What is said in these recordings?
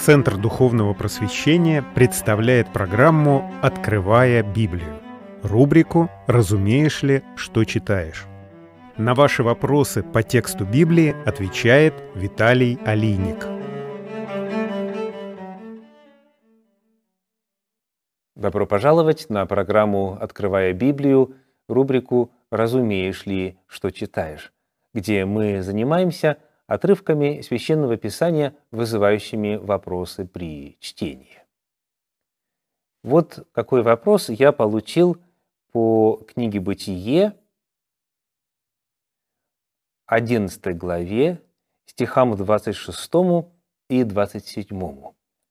Центр духовного просвещения представляет программу «Открывая Библию», рубрику «Разумеешь ли, что читаешь?». На ваши вопросы по тексту Библии отвечает Виталий Алиник. Добро пожаловать на программу «Открывая Библию», рубрику «Разумеешь ли, что читаешь?», где мы занимаемся – отрывками священного писания, вызывающими вопросы при чтении. Вот какой вопрос я получил по книге «Бытие», 11 главе, стихам 26 и 27.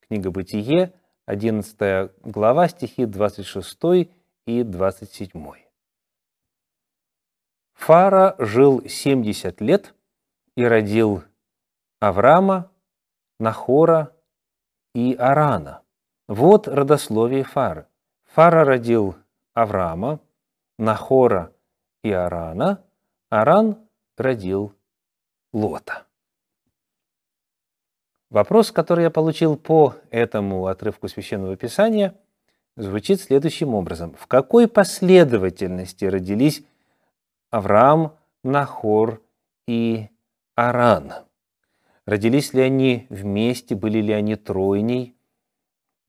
Книга «Бытие», 11 глава, стихи 26 и 27. Фара жил 70 лет – и родил Авраама, Нахора и Арана. Вот родословие Фары. Фара родил Авраама, Нахора и Арана, Аран родил Лота. Вопрос, который я получил по этому отрывку Священного Писания, звучит следующим образом. В какой последовательности родились Авраам, Нахор и Аран. Родились ли они вместе, были ли они тройней,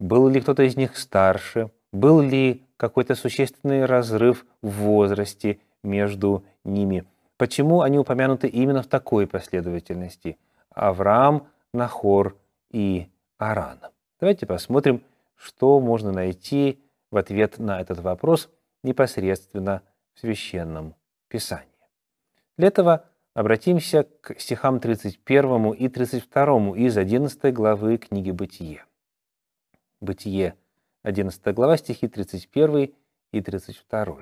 был ли кто-то из них старше, был ли какой-то существенный разрыв в возрасте между ними. Почему они упомянуты именно в такой последовательности? Авраам, Нахор и Аран. Давайте посмотрим, что можно найти в ответ на этот вопрос непосредственно в Священном Писании. Для этого обратимся к стихам 31 и 32 из 11 главы книги «Бытие». «Бытие», 11 глава, стихи 31 и 32.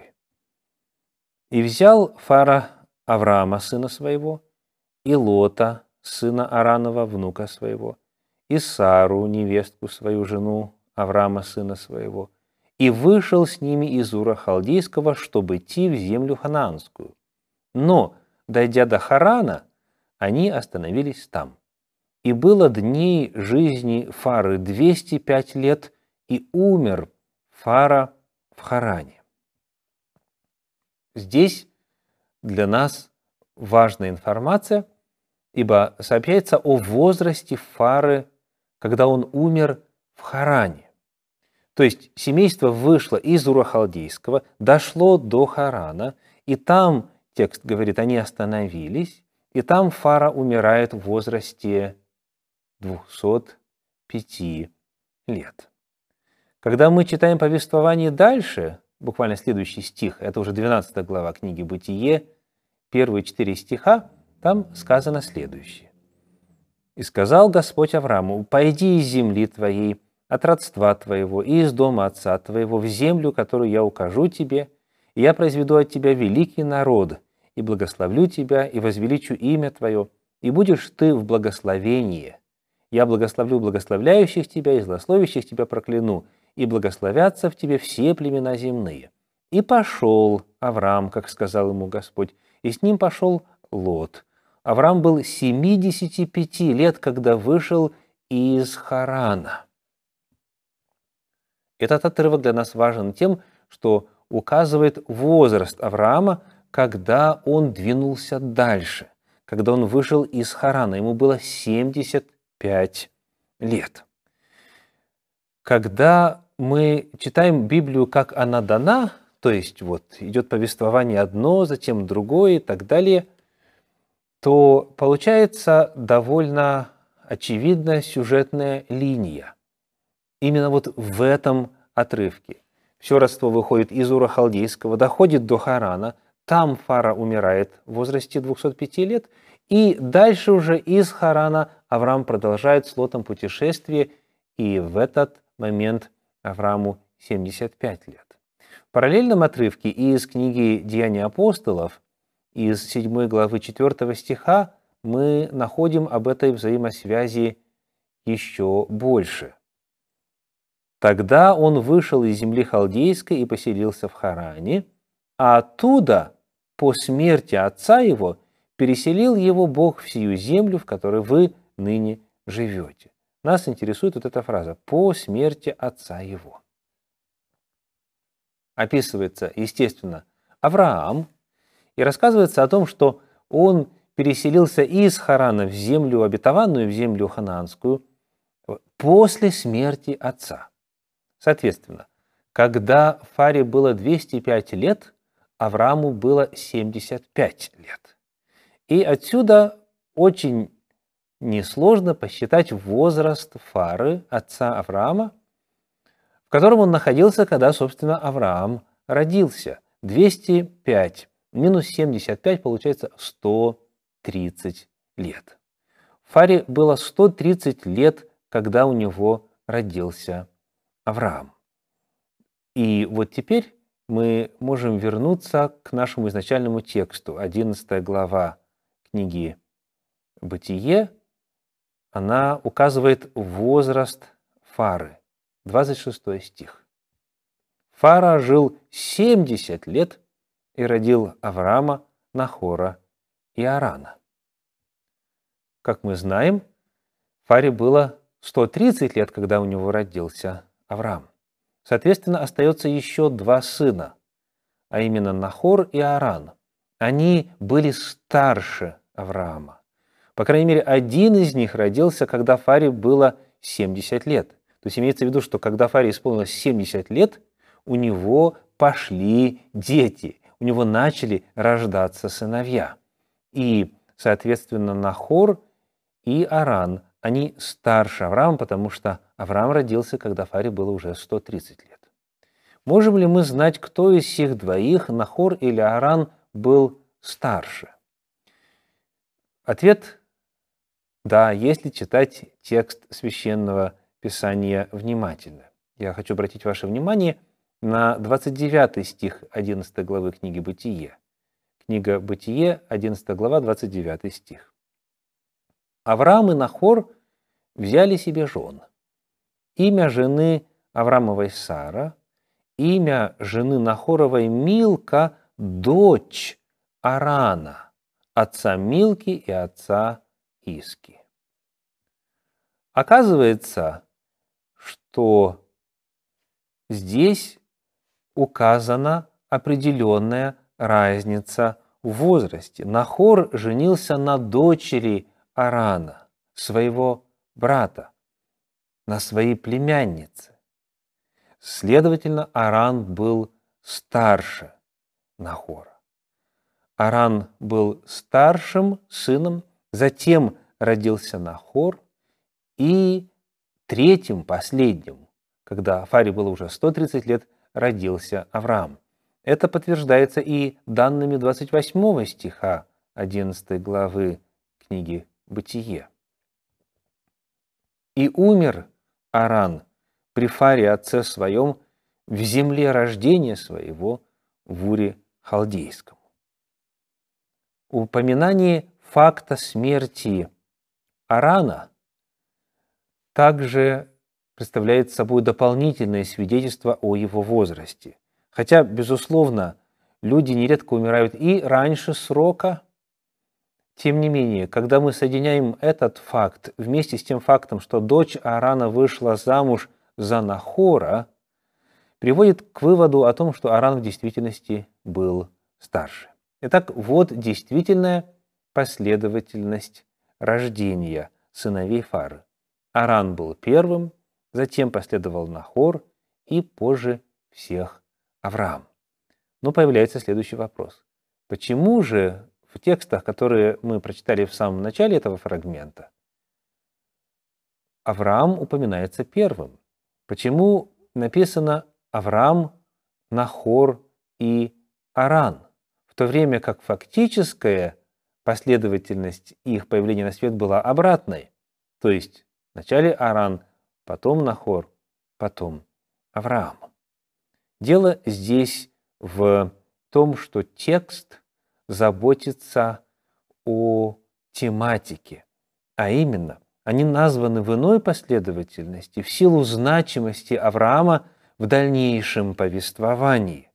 «И взял Фара Авраама, сына своего, и Лота, сына Аранова, внука своего, и Сару, невестку свою, жену Авраама, сына своего, и вышел с ними из Ура Халдейского, чтобы идти в землю ханаанскую. Но – Дойдя до Харана, они остановились там. И было дней жизни Фары 205 лет, и умер Фара в Харане. Здесь для нас важная информация, ибо сообщается о возрасте Фары, когда он умер в Харане. То есть семейство вышло из Урахалдейского, дошло до Харана, и там текст говорит, они остановились, и там Фара умирает в возрасте 205 лет. Когда мы читаем повествование дальше, буквально следующий стих, это уже 12 глава книги «Бытие», первые четыре стиха, там сказано следующее. «И сказал Господь Аврааму, «Пойди из земли твоей, от родства твоего и из дома отца твоего в землю, которую я укажу тебе, и я произведу от тебя великий народ, и благословлю тебя, и возвеличу имя твое, и будешь ты в благословении. Я благословлю благословляющих тебя, и злословящих тебя прокляну, и благословятся в тебе все племена земные». И пошел Авраам, как сказал ему Господь, и с ним пошел Лот. Авраам был 75 лет, когда вышел из Харана. Этот отрывок для нас важен тем, что указывает возраст Авраама, когда он двинулся дальше, когда он вышел из Харана. Ему было 75 лет. Когда мы читаем Библию, как она дана, то есть вот идет повествование одно, затем другое и так далее, то получается довольно очевидная сюжетная линия. Именно вот в этом отрывке – все родство выходит из Ура Халдейского, доходит до Харана, там Фара умирает в возрасте 205 лет, и дальше уже из Харана Авраам продолжает с Лотом путешествие, и в этот момент Аврааму 75 лет. В параллельном отрывке из книги «Деяния апостолов» из 7 главы 4 стиха мы находим об этой взаимосвязи еще больше. Тогда он вышел из земли халдейской и поселился в Харане, а оттуда, по смерти отца его, переселил его Бог в сию землю, в которой вы ныне живете. Нас интересует вот эта фраза «по смерти отца его». Описывается, естественно, Авраам, и рассказывается о том, что он переселился из Харана в землю обетованную, в землю ханаанскую, после смерти отца. Соответственно, когда Фаре было 205 лет, Аврааму было 75 лет. И отсюда очень несложно посчитать возраст Фары, отца Авраама, в котором он находился, когда, собственно, Авраам родился. 205 минус 75 получается 130 лет. Фаре было 130 лет, когда у него родился Авраам. И вот теперь мы можем вернуться к нашему изначальному тексту, 11 глава книги «Бытие», она указывает возраст Фары, 26 стих. Фара жил 70 лет и родил Авраама, Нахора и Арана. Как мы знаем, Фаре было 130 лет, когда у него родился Авраам. Соответственно, остается еще два сына, а именно Нахор и Аран. Они были старше Авраама. По крайней мере, один из них родился, когда Фаре было 70 лет. То есть имеется в виду, что когда Фаре исполнилось 70 лет, у него пошли дети, у него начали рождаться сыновья. И, соответственно, Нахор и Аран они старше Авраама, потому что Авраам родился, когда Фаре было уже 130 лет. Можем ли мы знать, кто из всех двоих, Нахор или Аран, был старше? Ответ – да, если читать текст Священного Писания внимательно. Я хочу обратить ваше внимание на 29 стих 11 главы книги «Бытие». Книга «Бытие», 11 глава, 29 стих. Авраам и Нахор взяли себе жен. Имя жены Авраамовой Сара, имя жены Нахоровой Милка – дочь Арана, отца Милки и отца Иски. Оказывается, что здесь указана определенная разница в возрасте. Нахор женился на дочери Арана, своего брата, на свои племянницы. Следовательно, Аран был старше Нахора. Аран был старшим сыном, затем родился Нахор, и третьим, последним, когда Фаре было уже 130 лет, родился Авраам. Это подтверждается и данными 28 стиха 11 главы книги бытие. И умер Аран при Фаре отце своем в земле рождения своего в Уре Халдейском. Упоминание факта смерти Арана также представляет собой дополнительное свидетельство о его возрасте. Хотя, безусловно, люди нередко умирают и раньше срока, тем не менее, когда мы соединяем этот факт вместе с тем фактом, что дочь Арана вышла замуж за Нахора, приводит к выводу о том, что Аран в действительности был старше. Итак, вот действительная последовательность рождения сыновей Фары. Аран был первым, затем последовал Нахор и позже всех Авраам. Но появляется следующий вопрос. Почему же в текстах, которые мы прочитали в самом начале этого фрагмента, Авраам упоминается первым. Почему написано Авраам, Нахор и Аран, в то время как фактическая последовательность их появления на свет была обратной. То есть вначале Аран, потом Нахор, потом Авраам. Дело здесь в том, что текст – заботиться о тематике, а именно они названы в иной последовательности в силу значимости Авраама в дальнейшем повествовании.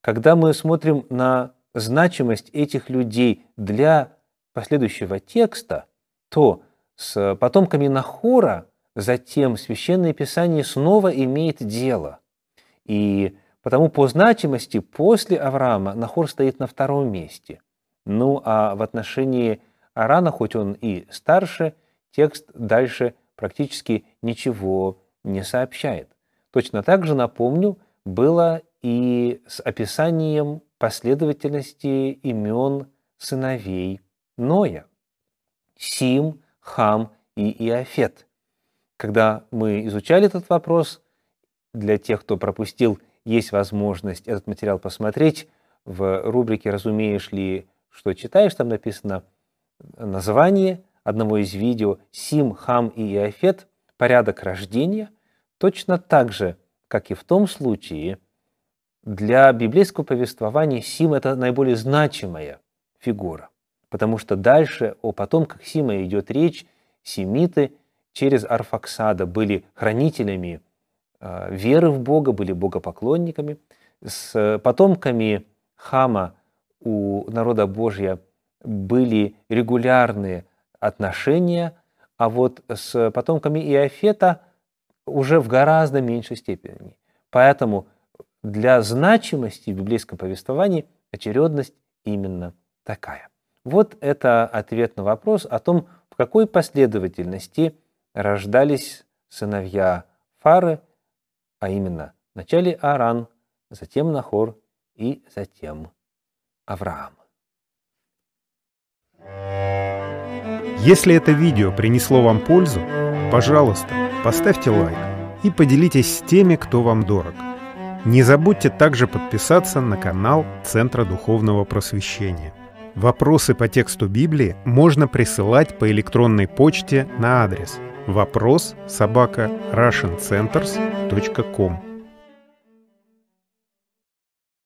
Когда мы смотрим на значимость этих людей для последующего текста, то с потомками Нахора затем Священное Писание снова имеет дело. И Потому по значимости после Авраама Нахор стоит на втором месте. Ну а в отношении Арана, хоть он и старше, текст дальше практически ничего не сообщает. Точно так же, напомню, было и с описанием последовательности имен сыновей Ноя – Сим, Хам и Иофет. Когда мы изучали этот вопрос, для тех, кто пропустил есть возможность этот материал посмотреть в рубрике «Разумеешь ли, что читаешь?» Там написано название одного из видео «Сим, Хам и Иофет. Порядок рождения». Точно так же, как и в том случае, для библейского повествования Сим – это наиболее значимая фигура, потому что дальше о потомках Сима идет речь, семиты через Арфаксада были хранителями Э, веры в Бога, были богопоклонниками. С э, потомками Хама у народа Божья были регулярные отношения, а вот с потомками Иофета уже в гораздо меньшей степени. Поэтому для значимости в библейском повествовании очередность именно такая. Вот это ответ на вопрос о том, в какой последовательности рождались сыновья Фары – а именно вначале Аран, затем Нахор и затем Авраам. Если это видео принесло вам пользу, пожалуйста, поставьте лайк и поделитесь с теми, кто вам дорог. Не забудьте также подписаться на канал Центра Духовного Просвещения. Вопросы по тексту Библии можно присылать по электронной почте на адрес – вопрос собака russiancenters.com.